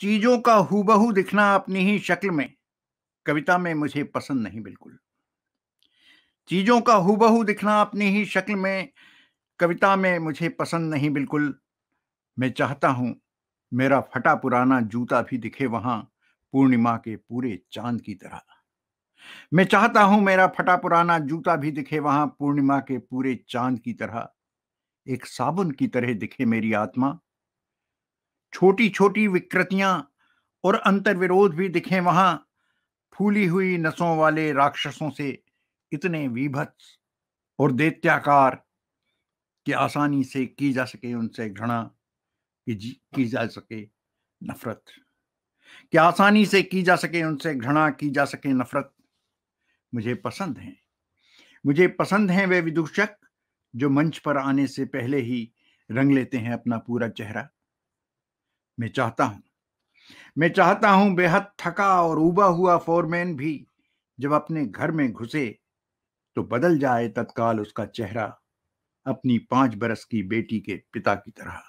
चीजों का हुबहू दिखना अपनी ही शक्ल में कविता में मुझे पसंद नहीं बिल्कुल चीजों का हुबहू दिखना अपनी ही शक्ल में कविता में मुझे पसंद नहीं बिल्कुल मैं चाहता हूं मेरा फटा पुराना जूता भी दिखे वहां पूर्णिमा के पूरे चांद की तरह मैं चाहता हूं मेरा फटा पुराना जूता भी दिखे वहां पूर्णिमा के पूरे चांद की तरह एक साबुन की तरह दिखे मेरी आत्मा छोटी छोटी विकृतियां और अंतर्विरोध भी दिखे वहां फूली हुई नसों वाले राक्षसों से इतने विभत्स और दैत्याकार कि आसानी से की जा सके उनसे घृणा की, जा सके नफरत कि आसानी से की जा सके उनसे घृणा की जा सके नफरत मुझे पसंद है मुझे पसंद है वे विदूषक जो मंच पर आने से पहले ही रंग लेते हैं अपना पूरा चेहरा मैं चाहता हूं मैं चाहता हूं बेहद थका और उबा हुआ फोरमैन भी जब अपने घर में घुसे तो बदल जाए तत्काल उसका चेहरा अपनी पांच बरस की बेटी के पिता की तरह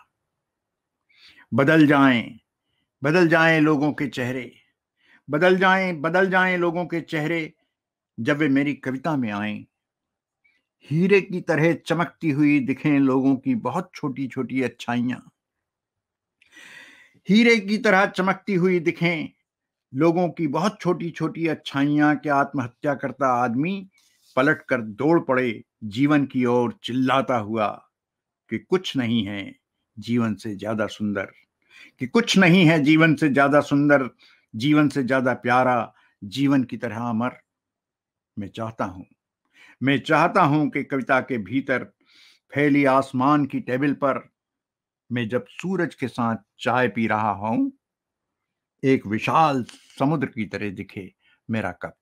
बदल जाएं बदल जाएं लोगों के चेहरे बदल जाएं बदल जाएं लोगों के चेहरे जब वे मेरी कविता में आए हीरे की तरह चमकती हुई दिखें लोगों की बहुत छोटी छोटी अच्छाइयां हीरे की तरह चमकती हुई दिखें लोगों की बहुत छोटी छोटी अच्छाइयां के आत्महत्या करता आदमी पलट कर दौड़ पड़े जीवन की ओर चिल्लाता हुआ कि कुछ नहीं है जीवन से ज्यादा सुंदर कि कुछ नहीं है जीवन से ज्यादा सुंदर जीवन से ज्यादा प्यारा जीवन की तरह अमर मैं चाहता हूं मैं चाहता हूं कि कविता के भीतर फैली आसमान की टेबल पर मैं जब सूरज के साथ चाय पी रहा हूं एक विशाल समुद्र की तरह दिखे मेरा कप